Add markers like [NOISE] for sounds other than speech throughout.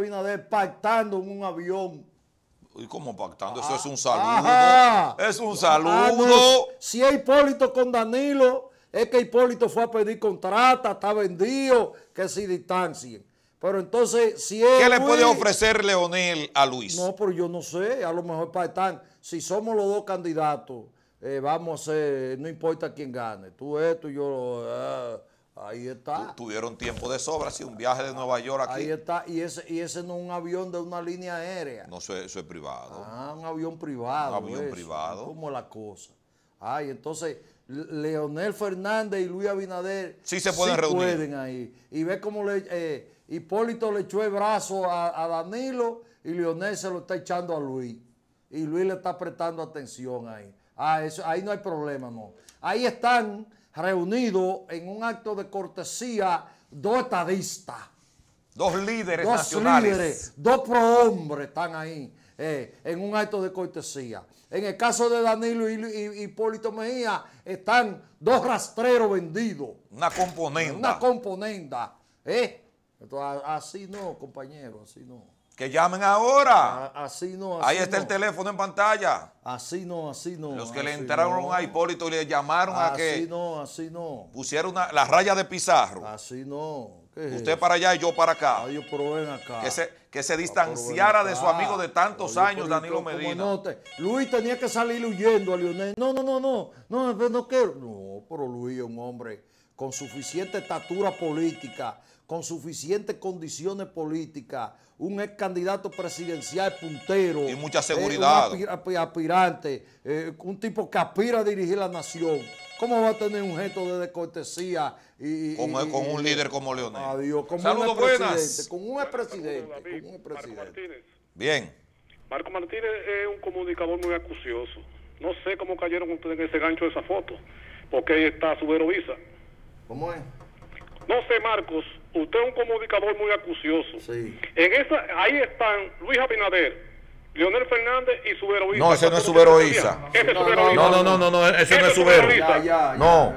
de pactando en un avión. ¿Y cómo pactando? Eso ah, es un saludo. Es un saludo. Ah, si es Hipólito con Danilo, es que Hipólito fue a pedir contrata, está vendido, que se distancien. Pero entonces, si es. ¿Qué le puede ofrecer Leonel a Luis? No, pero yo no sé. A lo mejor pactan. Si somos los dos candidatos, eh, vamos a hacer, no importa quién gane. Tú esto, yo. Ah, Ahí está. tuvieron tiempo de sobra, así un viaje de Nueva York aquí. Ahí está, y ese, ese no es un avión de una línea aérea. No, eso es, privado. Ah, un avión privado. Un avión privado. Como la cosa. Ay, entonces, Leonel Fernández y Luis Abinader. Sí se pueden sí pueden ahí. Y ve cómo le, eh, Hipólito le echó el brazo a, a Danilo y Leonel se lo está echando a Luis. Y Luis le está prestando atención ahí. Ah, eso, ahí no hay problema, no. Ahí están reunido en un acto de cortesía dos estadistas. Dos líderes dos nacionales. dos prohombres están ahí eh, en un acto de cortesía. En el caso de Danilo y, Hipólito Mejía están dos rastreros vendidos. Una componenda. Una componenda. ¿eh? así no, compañero, así no. Que llamen ahora. así no, Ahí está el teléfono en pantalla. Así no, así no. Los que le entraron a Hipólito y le llamaron a que. Así no, así no. Pusieron una, la raya de pizarro. Así no. Usted para allá y yo para acá. Ah, yo acá. Que se, que se ah, distanciara de su amigo de tantos años, Danilo Medina. Luis tenía que salir huyendo a Lionel. No, no, no, no. No, no quiero. No, pero Luis es un hombre con suficiente estatura política, con suficientes condiciones políticas, un ex candidato presidencial puntero. Y mucha eh, seguridad. un aspirante, eh, un tipo que aspira a dirigir la nación. ¿Cómo va a tener un gesto de descortesía Y, con un líder como Leonel. Adiós, Saludos, buenas. Con un ex presidente. Bien. Marco Martínez es un comunicador muy acucioso. No sé cómo cayeron ustedes en ese gancho de esa foto, porque ahí está su heroísa. ¿Cómo es? No sé, Marcos, usted es un comunicador muy acucioso. Sí. En esa, ahí están Luis Abinader, Leonel Fernández y su No, ese no es su no, no, no, no, no, ese no es Subero. No. no.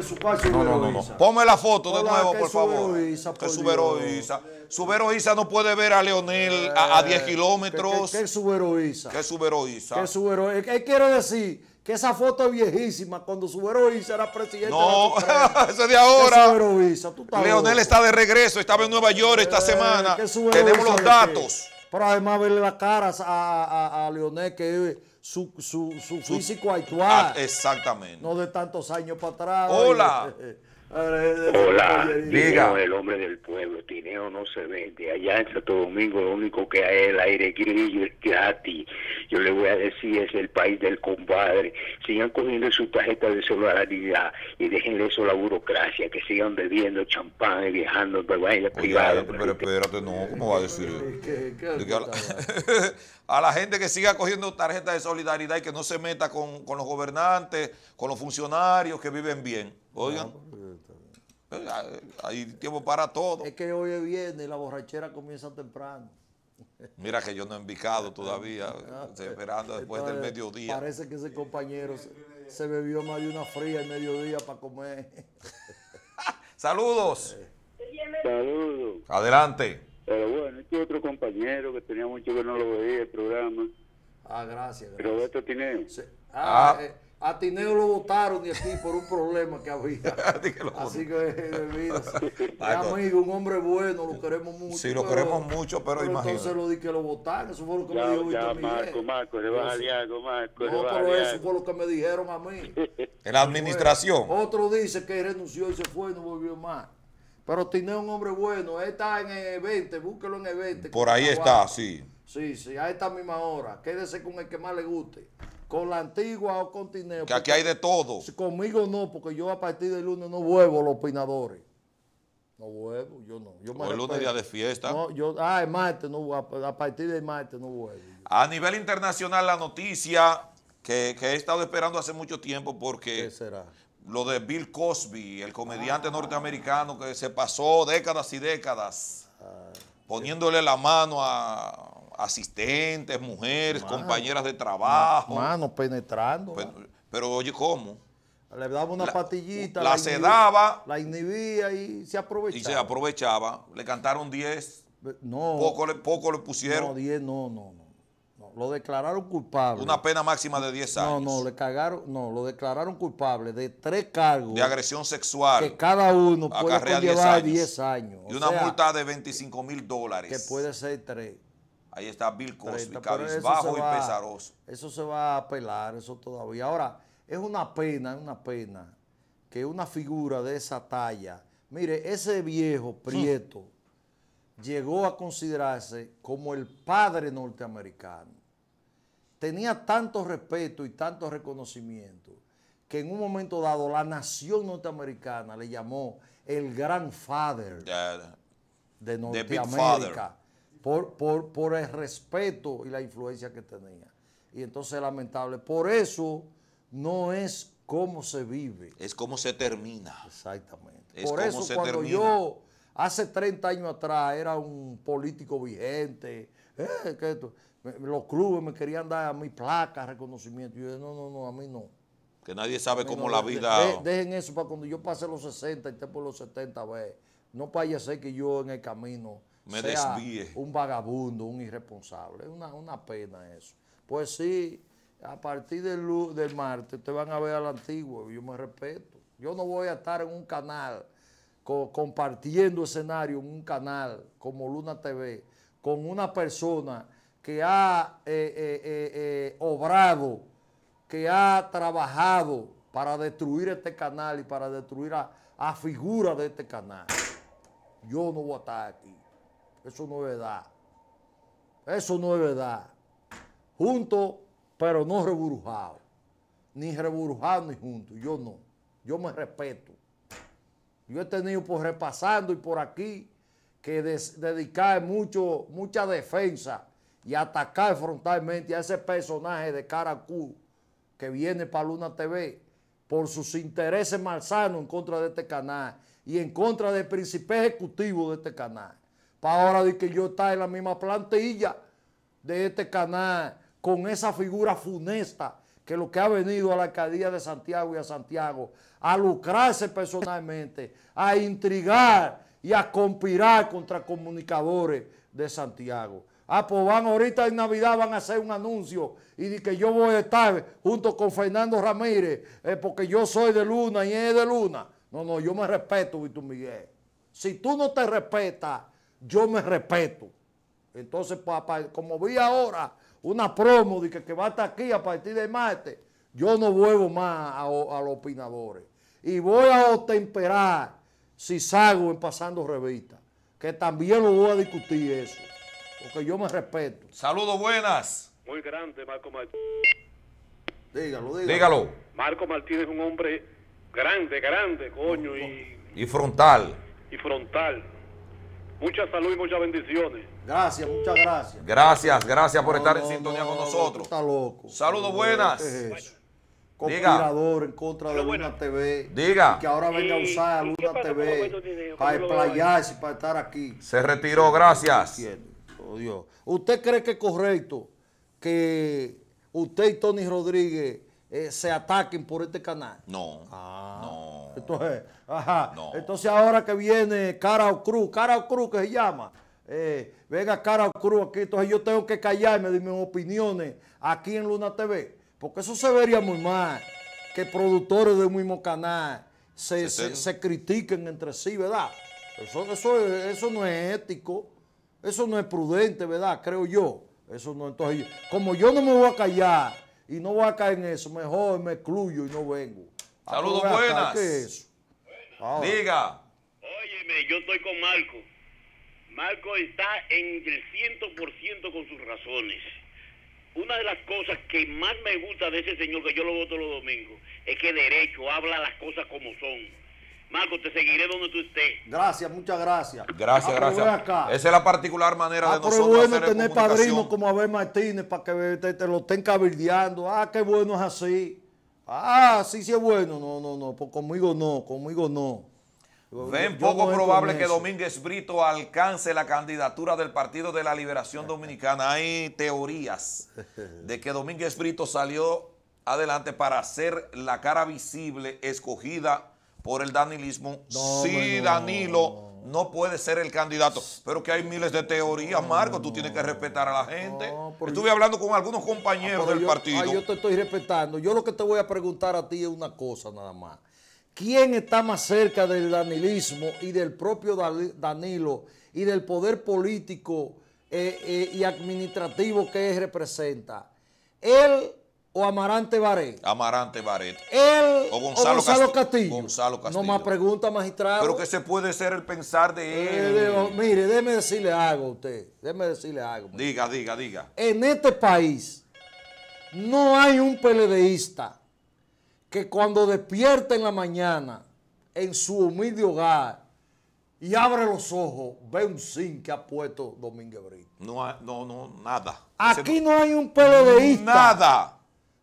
su no, no, no, no. Ponme la foto de nuevo, por favor. que es Subero no puede ver a Leonel a, 10 eh, kilómetros. que es Subero ¿Qué es ¿Qué quiere decir? que esa foto es viejísima cuando Suberovisa era presidente. No, [LAUGHS] es de ahora. Leonel está de regreso, estaba en Nueva York esta eh, semana. Tenemos los datos. Pero además verle las caras a, Leonel, que es su, su, físico ah, actual. exactamente. No de tantos años para atrás. Hola. Hola, Diga. el hombre del pueblo, Tineo no se vende. Allá en Santo Domingo lo único que hay es el aire grillo, es gratis. Yo le voy a decir, es el país del compadre. Sigan cogiendo su tarjeta de solidaridad y déjenle eso a la burocracia, que sigan bebiendo champán y viajando en privado. Pero espérate, no, ¿cómo va a decir? [LAUGHS] a la gente que siga cogiendo tarjeta de solidaridad y que no se meta con, con los gobernantes, con los funcionarios que viven bien. Oigan. Eh, hay tiempo para todo. Es que hoy es viernes y la borrachera comienza temprano. Mira que yo no he envicado todavía, [LAUGHS] ah, esperando después del mediodía. Parece que ese compañero se, bebió más de una fría el mediodía para comer. [LAUGHS] Saludos. Saludos. Adelante. Pero bueno, este otro compañero que tenía mucho que no lo veía el programa. Ah, gracias. pero Roberto tiene Ah, ah eh, a Tineo lo votaron y aquí por un problema que había. [LAUGHS] Así que, eh, [LAUGHS] mi amigo, un hombre bueno, lo queremos mucho. Sí, lo pero, queremos mucho, pero, imagínate. Entonces lo di que lo votaron, eso fue lo que me dijo ya, Marco, Marco, le vas Marco, Marco. eso fue lo que me dijeron a mí. [LAUGHS] En la administración. otro dice que renunció y se fue y no volvió más. Pero Tineo es un hombre bueno, está en el 20, búsquelo en el 20. Por ahí está, sí. Sí, sí, a esta misma hora. Quédese con el que más le guste con la antigua o con Tineo. Que aquí hay de todo. Conmigo no, porque yo a partir del lunes no vuelvo los opinadores. No vuelvo, yo no. el lunes día de fiesta. ah, el martes a, partir del martes no vuelvo. A nivel internacional la noticia que, he estado esperando hace mucho tiempo porque... Lo de Bill Cosby, el comediante ah. norteamericano que se pasó décadas y décadas ah, poniéndole la mano a asistentes, mujeres, compañeras de trabajo. manos penetrando. Pues, pero, oye, ¿cómo? Le daba una patillita. La, sedaba. La inhibía y se aprovechaba. Y se aprovechaba. Le cantaron 10. No. Poco le, poco le pusieron. No, 10 no, no, no, Lo declararon culpable. Una pena máxima de 10 años. No, no, le cagaron. No, lo declararon culpable de tres cargos. De agresión sexual. Que cada uno puede llevar 10 años. Y una multa de 25 mil dólares. Que puede ser tres. Ahí está Bill Cosby, bajo y pesaroso. Eso se va a apelar, eso todavía. Ahora, es una pena, es una pena que una figura de esa talla, mire, ese viejo hmm. Prieto llegó a considerarse como el padre norteamericano. Tenía tanto respeto y tanto reconocimiento que en un momento dado la nación norteamericana le llamó el gran father de Norteamérica por, por, el respeto y la influencia que tenía. Y entonces lamentable. Por eso no es cómo se vive. Es cómo se termina. Exactamente. Es por eso se cuando yo hace 30 años atrás era un político vigente, eh, los clubes me querían dar a mi placa, reconocimiento. Yo dije, no, no, no, a mí no. Que nadie sabe cómo la vida... dejen eso para cuando yo pase los 60 y esté por los 70, ve No vaya a ser que yo en el camino me desvíe. un vagabundo, un irresponsable. Es una, una, pena eso. Pues sí, a partir del, del martes te van a ver al antiguo, yo me respeto. Yo no voy a estar en un canal compartiendo escenario en un canal como Luna TV con una persona que ha eh, eh, eh, obrado, que ha trabajado para destruir este canal y para destruir a, a figuras de este canal. Yo no voy a estar aquí. Eso no es verdad. Eso no es verdad. Junto, pero no reburujado. Ni reburujado ni junto. Yo no. Yo me respeto. Yo he tenido por repasando y por aquí que dedicar mucho, mucha defensa y atacar frontalmente a ese personaje de Caracú que viene para Luna TV por sus intereses malsanos en contra de este canal y en contra del príncipe ejecutivo de este canal. Para ahora de que yo está en la misma plantilla de este canal, con esa figura funesta que lo que ha venido a la alcaldía de Santiago y a Santiago, a lucrarse personalmente, a intrigar y a conspirar contra comunicadores de Santiago. Ah, pues van ahorita en Navidad, van a hacer un anuncio y de que yo voy a estar junto con Fernando Ramírez eh, porque yo soy de Luna y él es de Luna. No, no, yo me respeto, Víctor Miguel. Si tú no te respetas yo me respeto. Entonces, papá, como vi ahora una promo de que, que, va hasta aquí a partir de martes, yo no vuelvo más a, los opinadores. Y voy a otemperar si salgo en pasando revista, que también lo voy a discutir eso, porque yo me respeto. Saludos, buenas. Muy grande, Marco Martínez. Dígalo, dígalo. Marco Martínez es un hombre grande, grande, coño. Y, y frontal. Y frontal. Mucha salud y muchas bendiciones. Gracias, muchas gracias. Gracias, gracias por estar en sintonía con nosotros. Está loco. Saludos buenas. es en contra de Luna TV. Diga. que ahora venga a usar a Luna TV para explayarse, para estar aquí. Se retiró, gracias. Oh, Dios. ¿Usted cree que es correcto que usted y Tony Rodríguez eh, se ataquen por este canal? No. Ah. No. Entonces, ajá. Entonces ahora que viene Cara Cruz, Cara Cruz que se llama, eh, venga Cara Cruz aquí, entonces yo tengo que callarme de mis opiniones aquí en Luna TV, porque eso se vería muy mal, que productores del mismo canal se, critiquen entre sí, ¿verdad? Eso, eso no es ético, eso no es prudente, ¿verdad? Creo yo. Eso no, entonces, como yo no me voy a callar y no voy a caer en eso, mejor me excluyo y no vengo. Ah, Saludos, buenas. Diga. Óyeme, yo estoy con Marco. Marco está en el 100% con sus razones. Una de las cosas que más me gusta de ese señor, que yo lo voto los domingos, es que derecho, habla las cosas como son. Marco, te seguiré donde tú estés. Gracias, muchas gracias. Gracias, ah, gracias. Esa es la particular manera ah, de nosotros. Pero bueno hacer tener padrinos como Abel Martínez para que te, lo estén cabildeando. Ah, qué bueno es así. Ah, sí, sí es bueno. No, no, no. Conmigo no, conmigo no. Ven poco probable que Domínguez Brito alcance la candidatura del Partido de la Liberación [LAUGHS] Dominicana. Hay teorías de que Domínguez Brito salió adelante para ser la cara visible escogida por el danilismo. sí, Danilo no puede ser el candidato. Pero que hay miles de teorías, Marco, tú tienes que respetar a la gente. Estuve hablando con algunos ah, compañeros del partido. yo te estoy respetando. Yo lo que te voy a preguntar a ti es una cosa nada más. ¿Quién está más cerca del danilismo y del propio Danilo y del poder político eh, eh, y administrativo que él representa? ¿Él o Amarante Baret. Amarante Baret. Él o Gonzalo, Castillo. Gonzalo Castillo. No más pregunta, magistrado. Pero que se puede ser el pensar de eh, él. Oh, mire, déme decirle algo a usted. Déme decirle algo. Diga, diga, diga. En este país no hay un peledeísta que cuando despierta en la mañana en su humilde hogar y abre los ojos, ve un sin que ha puesto Domínguez Brito. No, no, no, nada. Aquí no hay un peledeísta. Nada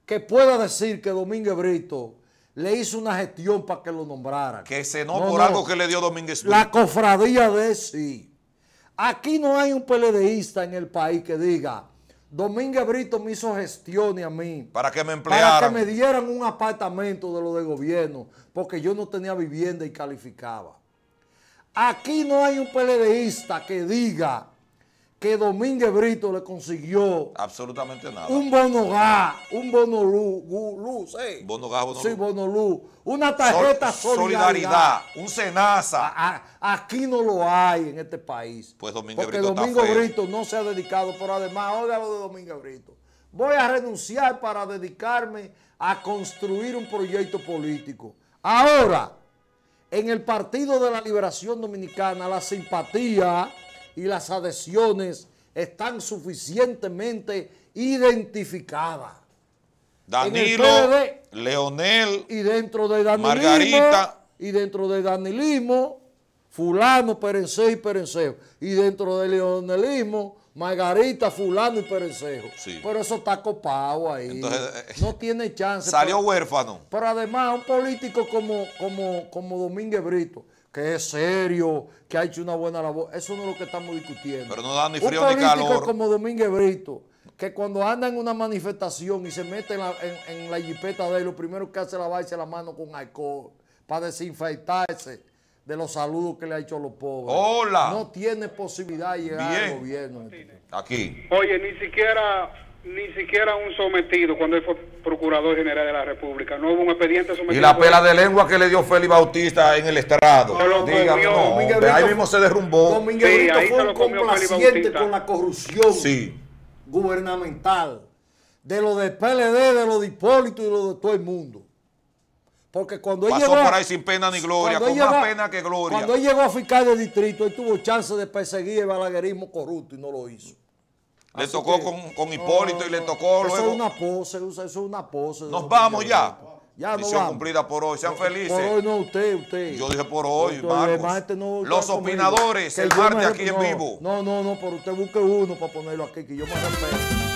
que pueda decir que Domínguez Brito le hizo una gestión para que lo nombraran. Que se no, por algo que le dio Domínguez Brito. La cofradía de sí. Aquí no hay un PLDista en el país que diga, Domínguez Brito me hizo gestiones a mí. Para que me emplearan. Para que me dieran un apartamento de lo de gobierno, porque yo no tenía vivienda y calificaba. Aquí no hay un PLDista que diga, que Domínguez Brito le consiguió. Absolutamente nada. Un bonogá, un bono luz, Sí, bono Una tarjeta solidaridad. Un cenaza. aquí no lo hay en este país. Pues Domínguez Porque Domingo Brito no se ha dedicado, pero además, oiga lo de Domínguez Brito. Voy a renunciar para dedicarme a construir un proyecto político. Ahora, en el Partido de la Liberación Dominicana, la simpatía y las adhesiones están suficientemente identificadas. Danilo, Leonel, y dentro de Danilismo, Margarita, y dentro de Danilismo, fulano, Perencejo y Perencejo, y dentro de Leonelismo, Margarita, fulano y Perencejo. Pero eso está copado ahí. Eh, no tiene chance. Salió huérfano. Pero además, un político como, como, como Domínguez Brito, que es serio, que ha hecho una buena labor. Eso no es lo que estamos discutiendo. Pero no da ni frío ni calor. como Domínguez Brito, que cuando anda en una manifestación y se mete en la, en, jipeta de él, lo primero que hace es lavarse la mano con alcohol para desinfectarse de los saludos que le ha hecho a los pobres. Hola. No tiene posibilidad de llegar al gobierno. Aquí. Oye, ni siquiera ni siquiera un sometido cuando él fue procurador general de la República. No hubo un expediente sometido. Y la pela de lengua que le dio Félix Bautista en el estrado. ahí mismo se derrumbó. sí, fue complaciente con la corrupción gubernamental de lo del PLD, de lo de Hipólito y de lo de todo el mundo. Porque cuando Pasó él llegó... por ahí sin pena ni gloria, con más pena que gloria. Cuando él llegó a fiscal de distrito, él tuvo chance de perseguir el balaguerismo corrupto y no lo hizo. Le tocó con, con, Hipólito y le tocó eso Es una pose, eso es una pose. Nos vamos ya. Ya Misión vamos. cumplida por hoy. Sean felices. Por hoy no, usted, usted. Yo dije por hoy, Marcos. Este Los opinadores, el martes aquí en vivo. No, no, no, pero usted busque uno para ponerlo aquí, que yo me respeto.